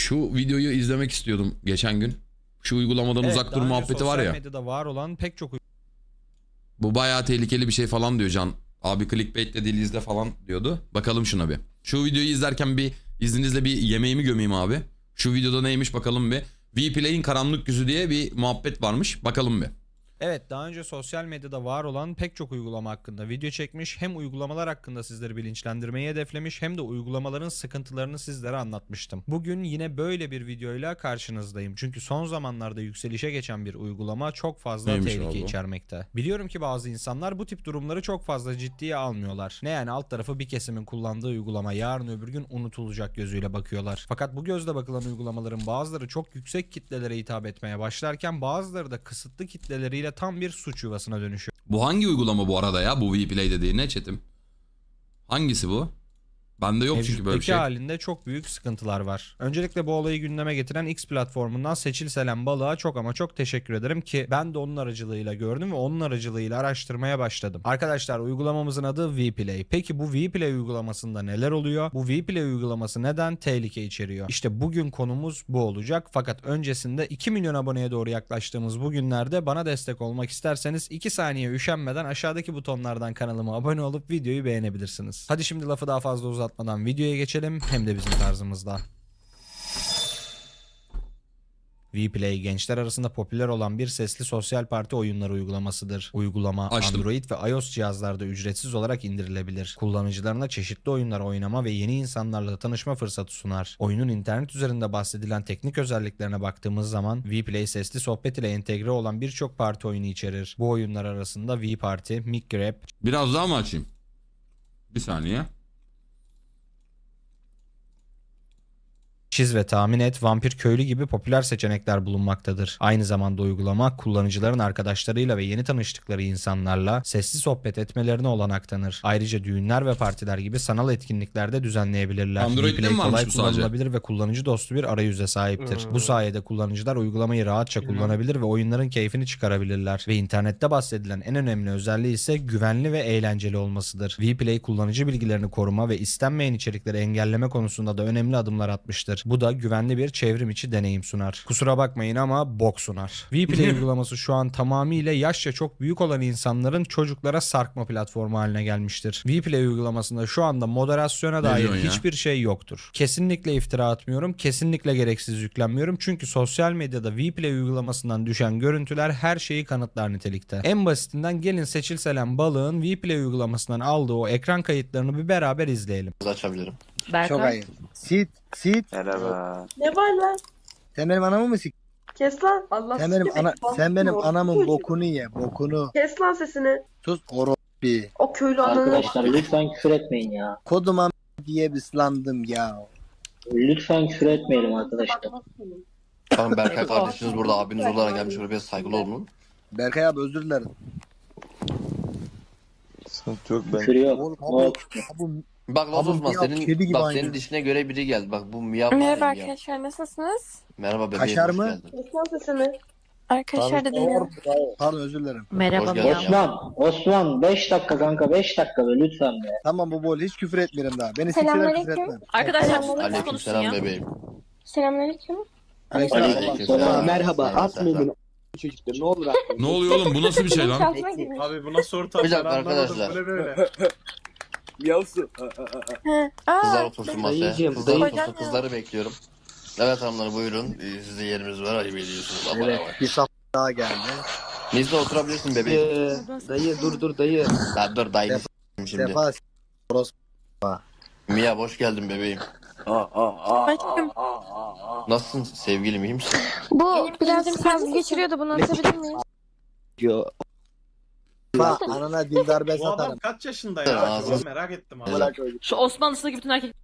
Şu videoyu izlemek istiyordum geçen gün. Şu uygulamadan evet, uzak dur muhabbeti var ya. medyada var olan pek çok Bu bayağı tehlikeli bir şey falan diyor Can. Abi clickbait'le değil izle falan diyordu. Bakalım şuna bir. Şu videoyu izlerken bir izninizle bir yemeğimi gömeyim abi. Şu videoda neymiş bakalım bir. Vplay'in karanlık yüzü diye bir muhabbet varmış. Bakalım bir. Evet daha önce sosyal medyada var olan pek çok uygulama hakkında video çekmiş hem uygulamalar hakkında sizleri bilinçlendirmeyi hedeflemiş hem de uygulamaların sıkıntılarını sizlere anlatmıştım. Bugün yine böyle bir videoyla karşınızdayım. Çünkü son zamanlarda yükselişe geçen bir uygulama çok fazla Neymiş tehlike abi? içermekte. Biliyorum ki bazı insanlar bu tip durumları çok fazla ciddiye almıyorlar. Ne yani alt tarafı bir kesimin kullandığı uygulama yarın öbür gün unutulacak gözüyle bakıyorlar. Fakat bu gözle bakılan uygulamaların bazıları çok yüksek kitlelere hitap etmeye başlarken bazıları da kısıtlı kitleleriyle Dolayısıyla tam bir suç yuvasına dönüşüyor. Bu hangi uygulama bu arada ya bu WePlay ne çetim? Hangisi bu? Bende yok çünkü böyle bir şey. halinde çok büyük sıkıntılar var. Öncelikle bu olayı gündeme getiren X platformundan Seçil Selen Balığa çok ama çok teşekkür ederim ki ben de onun aracılığıyla gördüm ve onun aracılığıyla araştırmaya başladım. Arkadaşlar uygulamamızın adı Vplay. Peki bu Vplay uygulamasında neler oluyor? Bu Vplay uygulaması neden tehlike içeriyor? İşte bugün konumuz bu olacak. Fakat öncesinde 2 milyon aboneye doğru yaklaştığımız bu günlerde bana destek olmak isterseniz 2 saniye üşenmeden aşağıdaki butonlardan kanalıma abone olup videoyu beğenebilirsiniz. Hadi şimdi lafı daha fazla uzatmayalım uzatmadan videoya geçelim hem de bizim tarzımızda. Vplay gençler arasında popüler olan bir sesli sosyal parti oyunları uygulamasıdır. Uygulama Açtım. Android ve iOS cihazlarda ücretsiz olarak indirilebilir. Kullanıcılarına çeşitli oyunlar oynama ve yeni insanlarla tanışma fırsatı sunar. Oyunun internet üzerinde bahsedilen teknik özelliklerine baktığımız zaman Vplay sesli sohbet ile entegre olan birçok parti oyunu içerir. Bu oyunlar arasında V Party, Mic Grab... Biraz daha mı açayım? Bir saniye. Çiz ve tahmin et, vampir köylü gibi popüler seçenekler bulunmaktadır. Aynı zamanda uygulama kullanıcıların arkadaşlarıyla ve yeni tanıştıkları insanlarla sesli sohbet etmelerine olanak tanır. Ayrıca düğünler ve partiler gibi sanal etkinliklerde düzenleyebilirler. Android'de mi kolay bu sadece? kullanılabilir ve kullanıcı dostu bir arayüze sahiptir. Hmm. Bu ee. sayede kullanıcılar uygulamayı rahatça kullanabilir ve oyunların keyfini çıkarabilirler. Ve internette bahsedilen en önemli özelliği ise güvenli ve eğlenceli olmasıdır. Vplay kullanıcı bilgilerini koruma ve istenmeyen içerikleri engelleme konusunda da önemli adımlar atmıştır. Bu da güvenli bir çevrim içi deneyim sunar. Kusura bakmayın ama bok sunar. Vplay uygulaması şu an tamamıyla yaşça çok büyük olan insanların çocuklara sarkma platformu haline gelmiştir. Vplay uygulamasında şu anda moderasyona dair hiçbir şey yoktur. Kesinlikle iftira atmıyorum. Kesinlikle gereksiz yüklenmiyorum. Çünkü sosyal medyada Vplay uygulamasından düşen görüntüler her şeyi kanıtlar nitelikte. En basitinden gelin seçilselen Balığın Vplay uygulamasından aldığı o ekran kayıtlarını bir beraber izleyelim. Açabilirim. Berkan. Çok ayıp. Sit, sit. Merhaba. Ne var lan? Sen benim anamı mı sik? Kes lan. Allah sen benim, ana, sen benim anamın bokunu ye, bokunu. Kes lan sesini. Sus orospi. O köylü ananı. Arkadaşlar lütfen küfür etmeyin ya. Koduma diye bislandım ya. Lütfen küfür etmeyelim arkadaşlar. Tamam Berkay kardeşiniz burada abiniz olarak gelmiş oraya saygılı olun. Berkay abi özür dilerim. Sıkıntı yok ben. Küfür yok. Oğlum, abi, abi, Bak Laz Abi senin, bak, senin dişine göre biri geldi. Bak bu miyav. Merhaba arkadaşlar nasılsınız? Merhaba bebeğim Kaşar hoş mı? Nasılsınız? Arkadaşlar da dinliyorum. Pardon özür dilerim. Merhaba miyav. Osman, Osman 5 dakika kanka 5 dakika be lütfen be. Tamam bu bol hiç küfür etmiyorum daha. Beni sikseler küfür Selamünaleyküm. Arkadaşlar sus da konuşsun selam ya. bebeğim. Selamünaleyküm. Aleykümselam. Aleyküm Merhaba at mıyım? Çocuklar ne olur at. Ne oluyor oğlum bu nasıl bir şey lan? Abi buna soru tabii. Bir dakika arkadaşlar. Böyle böyle. Miyavsu. Kızlar otursun masaya. Dayıcığım, Kızlar dayı- Kızları bekliyorum. Evet hanımlar buyurun. Ee, Sizde yerimiz var. Ayıp ediyorsunuz. Ama Evet evet. bir sap daha geldi. Nizle oturabilirsin bebeğim. Ee, dayı, dur dur dayı. Lan dur dayı Defa- şimdi. Sefa Orospu. Mia hoş geldin bebeğim. Aa, Nasılsın sevgilim iyi misin? Bu Benim biraz kendimi fazla geçiriyordu bunu atabilir miyim? diyor. Bak anana dildar bez Bu adam kaç yaşında ya? Ağzı- merak ettim abi. Amına koyayım. Şu Osmanlısındaki bütün erkek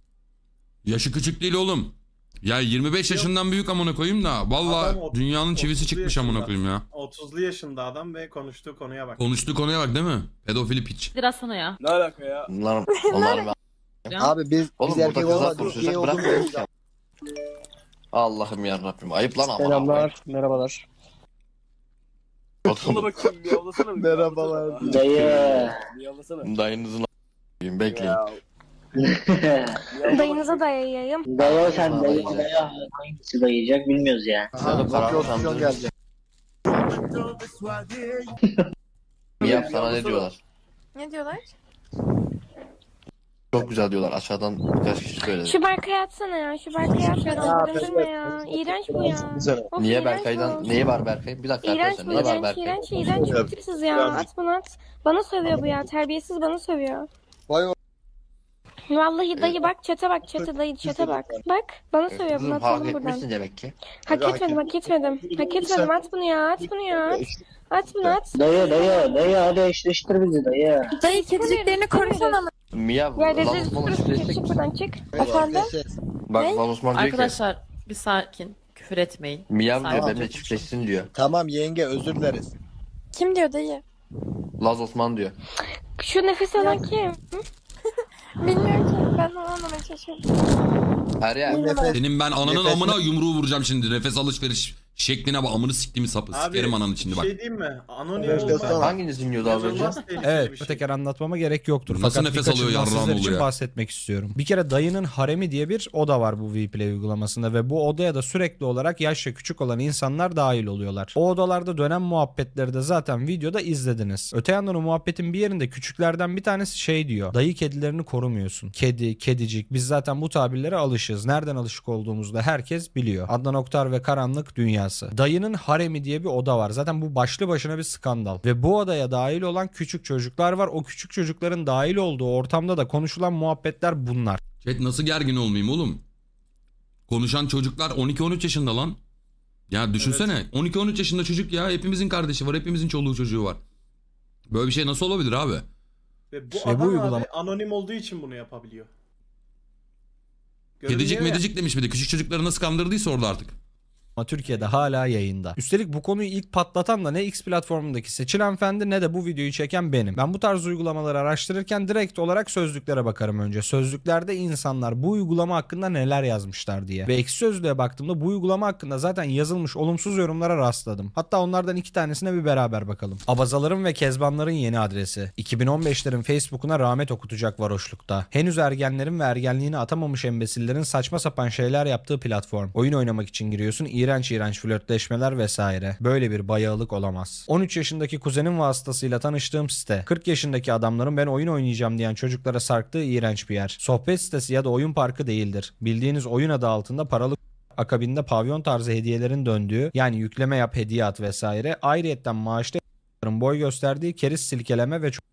Yaşı küçük değil oğlum. Ya 25 yaşından büyük amına koyayım da. Valla dünyanın çivisi çıkmış amına yaşında. koyayım ya. 30'lu yaşında adam ve konuştuğu konuya bak. Konuştuğu konuya bak değil mi? Pedofili piç. biraz sana ya. Ne alaka ya? Bunlar, onlar ben. Abi biz, Oğlum biz erkek olmadık. Allah'ım yarabbim ayıp lan ama. Selamlar, merhabalar. Ona bakayım bir yollasana. Merhabalar. Dayı. Bir Dayınızın a**ayım bekleyin. Ya. Dayınıza dayayayım. Dayı sen dayı dayı hangisi dayayacak bilmiyoruz ya. Aha, Sana para alsam geldi. sana ne diyorlar? Ne diyorlar? çok güzel diyorlar. Aşağıdan birkaç kişi söyledi. Şu Berkay'ı atsana ya. Şu Berkay'ı atsana. Öldürme ya. İğrenç bu ya. Of, Niye Berkay'dan? bu. Neyi var Berkay? Bir dakika İğrenç arkadaşlar. bu, Neyi var iğrenç, Berkay? iğrenç, iğrenç, Evet. ya. At bunu at. Bana sövüyor bu ya. Terbiyesiz bana sövüyor. Vay Vallahi ee, dayı bak, çete bak, çete dayı, çete bak. Bak, bana söylüyor bunu Kızım hak atalım buradan. etmişsin demek ki. Hak etmedim, hak etmedim. Hak etmedim, at bunu ya, at bunu ya. At bunu at. Dayı dayı dayı hadi eşleştir bizi dayı. Dayı kediciklerini korusana. Mia bu. çık, buradan çık. Efendim? Bak Ne? Lamus Mamus diyor ki. Arkadaşlar bir sakin. Küfür etmeyin. Mia diyor Sakin. benimle çiftleşsin diyor. Tamam yenge özür dileriz. Kim diyor dayı? Laz Osman diyor. Şu nefes alan kim? Bilmiyorum ki. Ben onu anlamaya çalışıyorum. Her yer. Senin ben ananın Nefes- amına yumruğu vuracağım şimdi nefes alışveriş Şekline bak amını siktiğimi sapı. Abi, Sikerim ananın içinde bak. Şey diyeyim mi? Anonim Evet, Hanginiz dinliyordu az önce? İnanılmaz bir Evet şey? tekrar anlatmama gerek yoktur. Nasıl Fakat nefes alıyor bundan yarrağın sizler için bahsetmek istiyorum. Bir kere dayının haremi diye bir oda var bu Vplay uygulamasında ve bu odaya da sürekli olarak yaşça küçük olan insanlar dahil oluyorlar. O odalarda dönen muhabbetleri de zaten videoda izlediniz. Öte yandan o muhabbetin bir yerinde küçüklerden bir tanesi şey diyor. Dayı kedilerini korumuyorsun. Kedi, kedicik. Biz zaten bu tabirlere alışız. Nereden alışık olduğumuzda herkes biliyor. Adnan Oktar ve Karanlık Dünya binası. Dayının haremi diye bir oda var. Zaten bu başlı başına bir skandal. Ve bu odaya dahil olan küçük çocuklar var. O küçük çocukların dahil olduğu ortamda da konuşulan muhabbetler bunlar. Chat nasıl gergin olmayayım oğlum? Konuşan çocuklar 12-13 yaşında lan. Ya düşünsene evet. 12-13 yaşında çocuk ya hepimizin kardeşi var hepimizin çoluğu çocuğu var. Böyle bir şey nasıl olabilir abi? Ve bu şey, adam bu uygulama... abi anonim olduğu için bunu yapabiliyor. Görünüyor kedicik ya. medicik demiş bir de küçük çocukları nasıl kandırdıysa orada artık ama Türkiye'de hala yayında. Üstelik bu konuyu ilk patlatan da ne X platformundaki seçilen fendi ne de bu videoyu çeken benim. Ben bu tarz uygulamaları araştırırken direkt olarak sözlüklere bakarım önce. Sözlüklerde insanlar bu uygulama hakkında neler yazmışlar diye. Ve ekşi sözlüğe baktığımda bu uygulama hakkında zaten yazılmış olumsuz yorumlara rastladım. Hatta onlardan iki tanesine bir beraber bakalım. Abazaların ve Kezbanların yeni adresi. 2015'lerin Facebook'una rahmet okutacak varoşlukta. Henüz ergenlerin ve ergenliğini atamamış embesillerin saçma sapan şeyler yaptığı platform. Oyun oynamak için giriyorsun, iğrenç iğrenç flörtleşmeler vesaire. Böyle bir bayağılık olamaz. 13 yaşındaki kuzenim vasıtasıyla tanıştığım site. 40 yaşındaki adamların ben oyun oynayacağım diyen çocuklara sarktığı iğrenç bir yer. Sohbet sitesi ya da oyun parkı değildir. Bildiğiniz oyun adı altında paralı akabinde pavyon tarzı hediyelerin döndüğü yani yükleme yap hediye at vesaire ayrıyetten maaşlı boy gösterdiği keriz silkeleme ve çok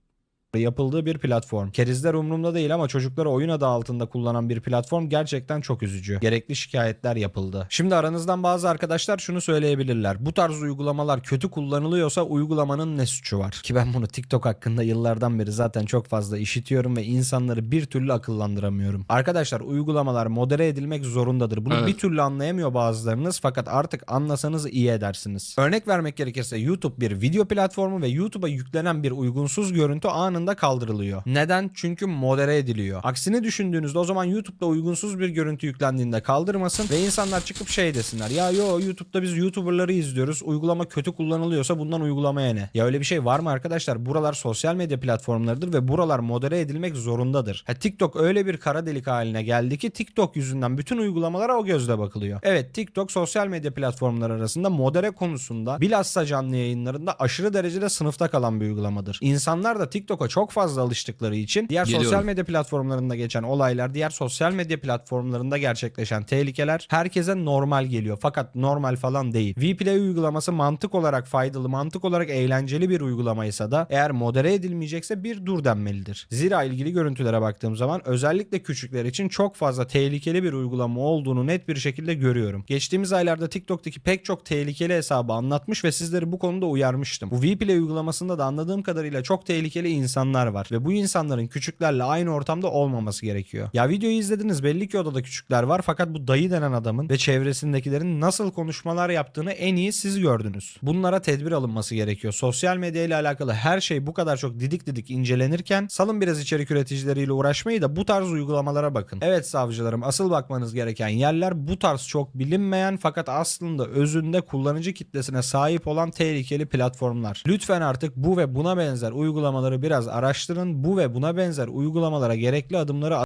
yapıldığı bir platform. Kerizler umurumda değil ama çocukları oyun adı altında kullanan bir platform gerçekten çok üzücü. Gerekli şikayetler yapıldı. Şimdi aranızdan bazı arkadaşlar şunu söyleyebilirler. Bu tarz uygulamalar kötü kullanılıyorsa uygulamanın ne suçu var? Ki ben bunu TikTok hakkında yıllardan beri zaten çok fazla işitiyorum ve insanları bir türlü akıllandıramıyorum. Arkadaşlar uygulamalar modere edilmek zorundadır. Bunu evet. bir türlü anlayamıyor bazılarınız fakat artık anlasanız iyi edersiniz. Örnek vermek gerekirse YouTube bir video platformu ve YouTube'a yüklenen bir uygunsuz görüntü anında anda kaldırılıyor. Neden? Çünkü modere ediliyor. Aksini düşündüğünüzde o zaman YouTube'da uygunsuz bir görüntü yüklendiğinde kaldırmasın ve insanlar çıkıp şey desinler. Ya yo YouTube'da biz YouTuber'ları izliyoruz. Uygulama kötü kullanılıyorsa bundan uygulamaya ne? Ya öyle bir şey var mı arkadaşlar? Buralar sosyal medya platformlarıdır ve buralar modere edilmek zorundadır. Ha, TikTok öyle bir kara delik haline geldi ki TikTok yüzünden bütün uygulamalara o gözle bakılıyor. Evet TikTok sosyal medya platformları arasında modere konusunda bilhassa canlı yayınlarında aşırı derecede sınıfta kalan bir uygulamadır. İnsanlar da TikTok'a çok fazla alıştıkları için diğer Geliyorum. sosyal medya platformlarında geçen olaylar, diğer sosyal medya platformlarında gerçekleşen tehlikeler herkese normal geliyor. Fakat normal falan değil. Vplay uygulaması mantık olarak faydalı, mantık olarak eğlenceli bir uygulamaysa da eğer modere edilmeyecekse bir dur denmelidir. Zira ilgili görüntülere baktığım zaman özellikle küçükler için çok fazla tehlikeli bir uygulama olduğunu net bir şekilde görüyorum. Geçtiğimiz aylarda TikTok'taki pek çok tehlikeli hesabı anlatmış ve sizleri bu konuda uyarmıştım. Bu Vplay uygulamasında da anladığım kadarıyla çok tehlikeli insan insanlar var ve bu insanların küçüklerle aynı ortamda olmaması gerekiyor. Ya videoyu izlediniz belli ki odada küçükler var fakat bu dayı denen adamın ve çevresindekilerin nasıl konuşmalar yaptığını en iyi siz gördünüz. Bunlara tedbir alınması gerekiyor. Sosyal medya ile alakalı her şey bu kadar çok didik didik incelenirken salın biraz içerik üreticileriyle uğraşmayı da bu tarz uygulamalara bakın. Evet savcılarım asıl bakmanız gereken yerler bu tarz çok bilinmeyen fakat aslında özünde kullanıcı kitlesine sahip olan tehlikeli platformlar. Lütfen artık bu ve buna benzer uygulamaları biraz araştırın bu ve buna benzer uygulamalara gerekli adımları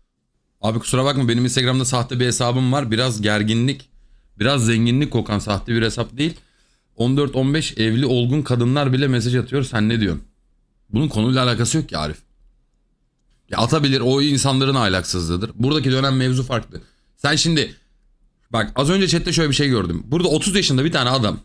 Abi kusura bakma benim Instagram'da sahte bir hesabım var. Biraz gerginlik, biraz zenginlik kokan sahte bir hesap değil. 14-15 evli olgun kadınlar bile mesaj atıyor. Sen ne diyorsun? Bunun konuyla alakası yok ki Arif. Ya atabilir o insanların ahlaksızlığıdır. Buradaki dönem mevzu farklı. Sen şimdi bak az önce chatte şöyle bir şey gördüm. Burada 30 yaşında bir tane adam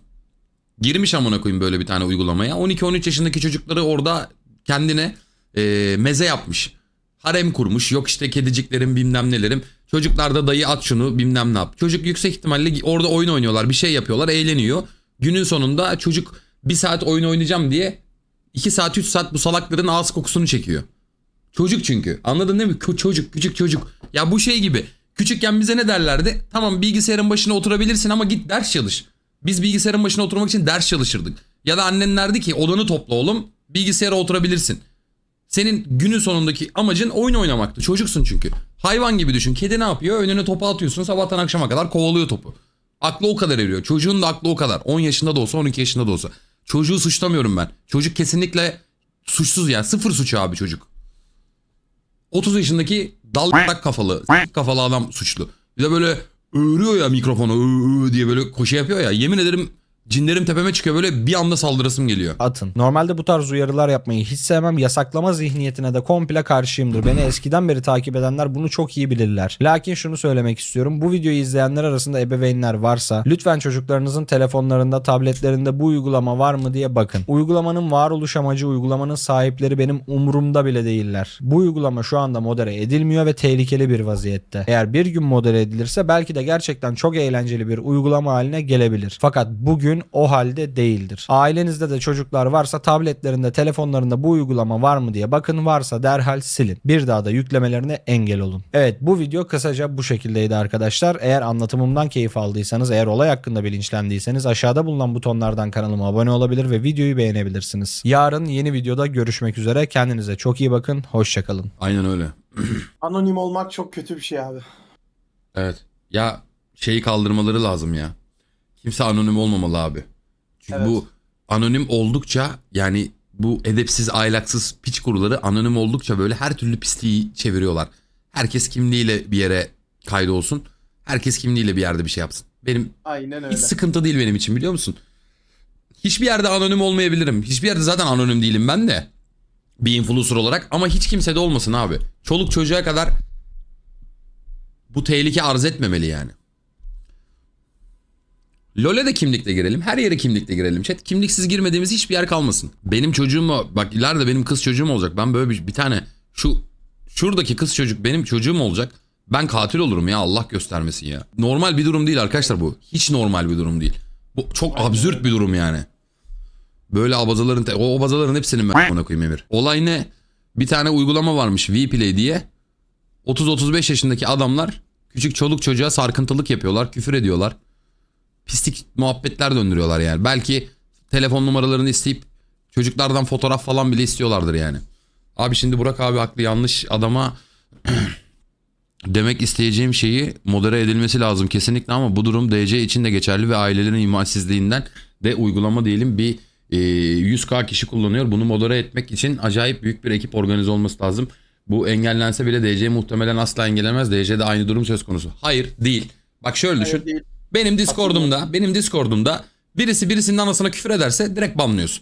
girmiş amına koyayım böyle bir tane uygulamaya. 12-13 yaşındaki çocukları orada kendine e, meze yapmış. Harem kurmuş. Yok işte kediciklerim bilmem nelerim. Çocuklar da dayı at şunu bilmem ne yap. Çocuk yüksek ihtimalle orada oyun oynuyorlar. Bir şey yapıyorlar. Eğleniyor. Günün sonunda çocuk bir saat oyun oynayacağım diye 2 saat 3 saat bu salakların ağız kokusunu çekiyor. Çocuk çünkü. Anladın değil mi? Kö çocuk, küçük çocuk. Ya bu şey gibi. Küçükken bize ne derlerdi? Tamam bilgisayarın başına oturabilirsin ama git ders çalış. Biz bilgisayarın başına oturmak için ders çalışırdık. Ya da annen derdi ki odanı topla oğlum bilgisayara oturabilirsin. Senin günün sonundaki amacın oyun oynamaktı. Çocuksun çünkü. Hayvan gibi düşün. Kedi ne yapıyor? Önüne topu atıyorsun. Sabahtan akşama kadar kovalıyor topu. Aklı o kadar eriyor. Çocuğun da aklı o kadar. 10 yaşında da olsa 12 yaşında da olsa. Çocuğu suçlamıyorum ben. Çocuk kesinlikle suçsuz yani. Sıfır suçu abi çocuk. 30 yaşındaki dal kafalı kafalı adam suçlu. Bir de böyle öğürüyor ya mikrofonu öğ diye böyle koşu yapıyor ya. Yemin ederim Cinlerim tepeme çıkıyor böyle bir anda saldırısım geliyor. Atın. Normalde bu tarz uyarılar yapmayı hiç sevmem. Yasaklama zihniyetine de komple karşıyımdır. Beni eskiden beri takip edenler bunu çok iyi bilirler. Lakin şunu söylemek istiyorum. Bu videoyu izleyenler arasında ebeveynler varsa lütfen çocuklarınızın telefonlarında, tabletlerinde bu uygulama var mı diye bakın. Uygulamanın varoluş amacı, uygulamanın sahipleri benim umurumda bile değiller. Bu uygulama şu anda modere edilmiyor ve tehlikeli bir vaziyette. Eğer bir gün modere edilirse belki de gerçekten çok eğlenceli bir uygulama haline gelebilir. Fakat bugün bugün o halde değildir. Ailenizde de çocuklar varsa tabletlerinde, telefonlarında bu uygulama var mı diye bakın. Varsa derhal silin. Bir daha da yüklemelerine engel olun. Evet bu video kısaca bu şekildeydi arkadaşlar. Eğer anlatımımdan keyif aldıysanız, eğer olay hakkında bilinçlendiyseniz aşağıda bulunan butonlardan kanalıma abone olabilir ve videoyu beğenebilirsiniz. Yarın yeni videoda görüşmek üzere. Kendinize çok iyi bakın. Hoşçakalın. Aynen öyle. Anonim olmak çok kötü bir şey abi. Evet. Ya şeyi kaldırmaları lazım ya. Kimse anonim olmamalı abi. Çünkü evet. bu anonim oldukça yani bu edepsiz, aylaksız piç kuruları anonim oldukça böyle her türlü pisliği çeviriyorlar. Herkes kimliğiyle bir yere kaydolsun. Herkes kimliğiyle bir yerde bir şey yapsın. Benim Aynen öyle. hiç sıkıntı değil benim için biliyor musun? Hiçbir yerde anonim olmayabilirim. Hiçbir yerde zaten anonim değilim ben de. Bir influencer olarak ama hiç kimse de olmasın abi. Çoluk çocuğa kadar bu tehlike arz etmemeli yani. LoL'e de kimlikle girelim. Her yere kimlikle girelim chat. Kimliksiz girmediğimiz hiçbir yer kalmasın. Benim çocuğum bak ileride benim kız çocuğum olacak. Ben böyle bir, bir tane şu şuradaki kız çocuk benim çocuğum olacak. Ben katil olurum ya Allah göstermesin ya. Normal bir durum değil arkadaşlar bu. Hiç normal bir durum değil. Bu çok Aynen. absürt bir durum yani. Böyle abazaların o abazaların hepsinin ben koyayım Emir. Olay ne? Bir tane uygulama varmış Vplay diye. 30-35 yaşındaki adamlar küçük çoluk çocuğa sarkıntılık yapıyorlar, küfür ediyorlar pislik muhabbetler döndürüyorlar yani. Belki telefon numaralarını isteyip çocuklardan fotoğraf falan bile istiyorlardır yani. Abi şimdi Burak abi haklı yanlış adama demek isteyeceğim şeyi modere edilmesi lazım kesinlikle ama bu durum DC için de geçerli ve ailelerin imansizliğinden de uygulama diyelim bir 100k e, kişi kullanıyor. Bunu modere etmek için acayip büyük bir ekip organize olması lazım. Bu engellense bile DC muhtemelen asla engellemez. DC'de aynı durum söz konusu. Hayır değil. Bak şöyle Hayır, düşün. Değil. Benim Discord'umda, benim Discord'umda birisi birisinin anasına küfür ederse direkt banlıyoruz.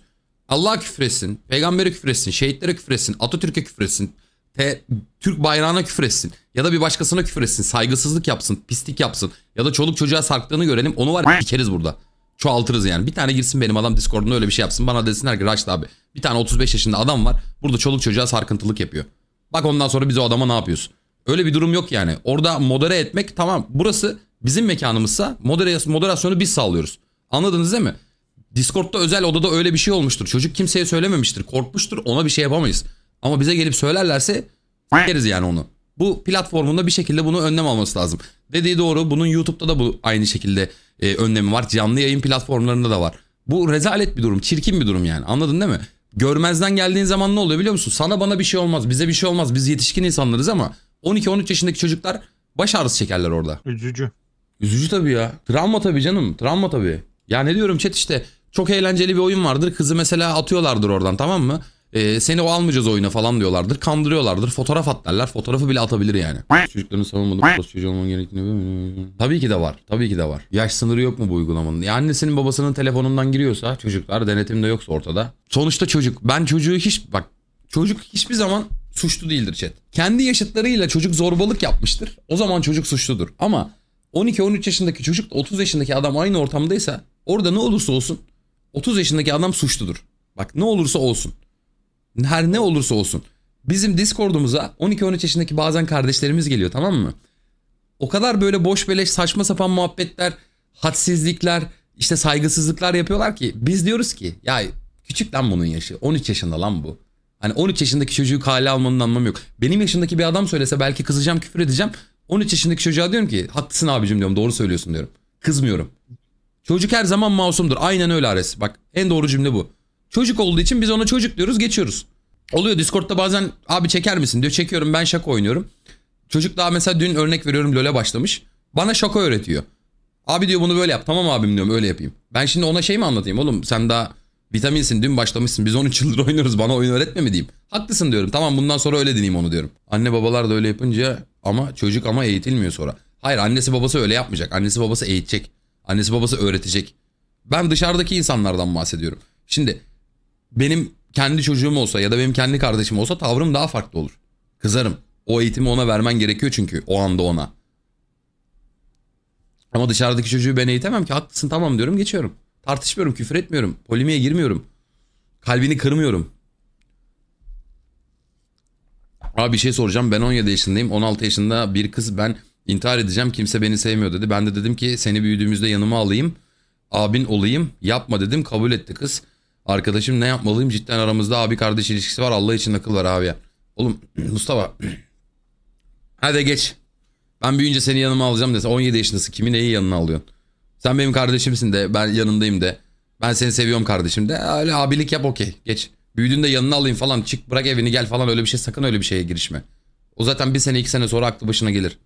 Allah küfresin, peygambere küfresin, şehitlere küfresin, Atatürk'e küfresin, te, Türk bayrağına küfresin ya da bir başkasına küfresin, saygısızlık yapsın, pislik yapsın ya da çoluk çocuğa sarktığını görelim onu var dikeriz burada. Çoğaltırız yani. Bir tane girsin benim adam Discord'unda öyle bir şey yapsın. Bana desinler ki Raşit abi bir tane 35 yaşında adam var. Burada çoluk çocuğa sarkıntılık yapıyor. Bak ondan sonra biz o adama ne yapıyoruz? Öyle bir durum yok yani. Orada modere etmek tamam. Burası Bizim mekanımızsa moderasyonu biz sağlıyoruz. Anladınız değil mi? Discord'da özel odada öyle bir şey olmuştur. Çocuk kimseye söylememiştir. Korkmuştur. Ona bir şey yapamayız. Ama bize gelip söylerlerse s**eriz yani onu. Bu platformunda bir şekilde bunu önlem alması lazım. Dediği doğru. Bunun YouTube'da da bu aynı şekilde e, önlemi var. Canlı yayın platformlarında da var. Bu rezalet bir durum. Çirkin bir durum yani. Anladın değil mi? Görmezden geldiğin zaman ne oluyor biliyor musun? Sana bana bir şey olmaz. Bize bir şey olmaz. Biz yetişkin insanlarız ama 12-13 yaşındaki çocuklar baş ağrısı çekerler orada. Üzücü. Üzücü tabii ya. Travma tabii canım. Travma tabii. Ya ne diyorum chat işte çok eğlenceli bir oyun vardır. Kızı mesela atıyorlardır oradan tamam mı? Ee, seni o almayacağız oyuna falan diyorlardır. Kandırıyorlardır. Fotoğraf at derler. Fotoğrafı bile atabilir yani. Çocukların savunmadığı post çocuğu olman gerektiğini Tabii ki de var. Tabii ki de var. Yaş sınırı yok mu bu uygulamanın? Ya annesinin babasının telefonundan giriyorsa çocuklar denetimde yoksa ortada. Sonuçta çocuk. Ben çocuğu hiç bak çocuk hiçbir zaman suçlu değildir chat. Kendi yaşıtlarıyla çocuk zorbalık yapmıştır. O zaman çocuk suçludur. Ama 12-13 yaşındaki çocuk 30 yaşındaki adam aynı ortamdaysa orada ne olursa olsun 30 yaşındaki adam suçludur. Bak ne olursa olsun. Her ne olursa olsun. Bizim Discord'umuza 12-13 yaşındaki bazen kardeşlerimiz geliyor tamam mı? O kadar böyle boş beleş saçma sapan muhabbetler, hadsizlikler, işte saygısızlıklar yapıyorlar ki biz diyoruz ki ya küçük lan bunun yaşı 13 yaşında lan bu. Hani 13 yaşındaki çocuğu kale almanın anlamı yok. Benim yaşındaki bir adam söylese belki kızacağım küfür edeceğim 13 yaşındaki çocuğa diyorum ki haklısın abicim diyorum doğru söylüyorsun diyorum. Kızmıyorum. Çocuk her zaman masumdur. Aynen öyle Ares. Bak en doğru cümle bu. Çocuk olduğu için biz ona çocuk diyoruz geçiyoruz. Oluyor Discord'da bazen abi çeker misin diyor. Çekiyorum ben şaka oynuyorum. Çocuk daha mesela dün örnek veriyorum LoL'e başlamış. Bana şaka öğretiyor. Abi diyor bunu böyle yap. Tamam abim diyorum öyle yapayım. Ben şimdi ona şey mi anlatayım oğlum sen daha Vitaminsin dün başlamışsın biz 13 yıldır oynuyoruz bana oyun öğretme mi diyeyim. Haklısın diyorum tamam bundan sonra öyle deneyim onu diyorum. Anne babalar da öyle yapınca ama çocuk ama eğitilmiyor sonra. Hayır annesi babası öyle yapmayacak. Annesi babası eğitecek. Annesi babası öğretecek. Ben dışarıdaki insanlardan bahsediyorum. Şimdi benim kendi çocuğum olsa ya da benim kendi kardeşim olsa tavrım daha farklı olur. Kızarım. O eğitimi ona vermen gerekiyor çünkü o anda ona. Ama dışarıdaki çocuğu ben eğitemem ki haklısın tamam diyorum geçiyorum. Tartışmıyorum, küfür etmiyorum. Polimiye girmiyorum. Kalbini kırmıyorum. Abi bir şey soracağım. Ben 17 yaşındayım. 16 yaşında bir kız ben intihar edeceğim. Kimse beni sevmiyor dedi. Ben de dedim ki seni büyüdüğümüzde yanıma alayım. Abin olayım. Yapma dedim. Kabul etti kız. Arkadaşım ne yapmalıyım? Cidden aramızda abi kardeş ilişkisi var. Allah için akıl var abi ya. Oğlum Mustafa. Hadi geç. Ben büyüyünce seni yanıma alacağım dese 17 yaşındasın. Kimin neyi yanına alıyorsun? Sen benim kardeşimsin de ben yanındayım de. Ben seni seviyorum kardeşim de. Öyle abilik yap okey geç. Büyüdüğünde yanına alayım falan çık bırak evini gel falan öyle bir şey sakın öyle bir şeye girişme. O zaten bir sene iki sene sonra aklı başına gelir.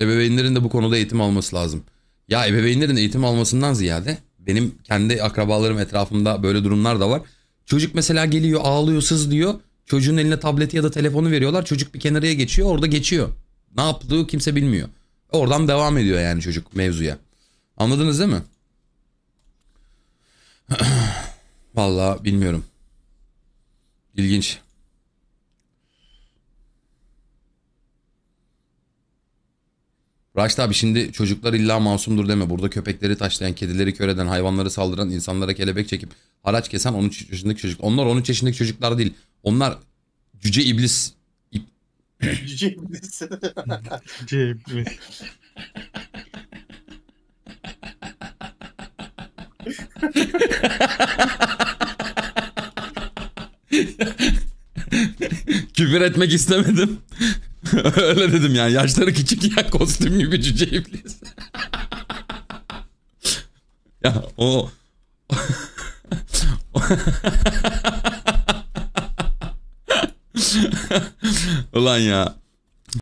Ebeveynlerin de bu konuda eğitim alması lazım. Ya ebeveynlerin eğitim almasından ziyade benim kendi akrabalarım etrafımda böyle durumlar da var. Çocuk mesela geliyor ağlıyor sızlıyor. Çocuğun eline tableti ya da telefonu veriyorlar. Çocuk bir kenarıya geçiyor orada geçiyor. Ne yaptığı kimse bilmiyor. Oradan devam ediyor yani çocuk mevzuya. Anladınız değil mi? Vallahi bilmiyorum. İlginç. Raşit abi şimdi çocuklar illa masumdur deme. Burada köpekleri taşlayan, kedileri kör eden, hayvanları saldıran, insanlara kelebek çekip haraç kesen 13 yaşındaki çocuk. Onlar 13 yaşındaki çocuklar değil. Onlar cüce iblis Cüce iblis. Küfür etmek istemedim. Öyle dedim yani. Yaşları küçük ya kostüm gibi cüce iblis. ya o... Ulan ya.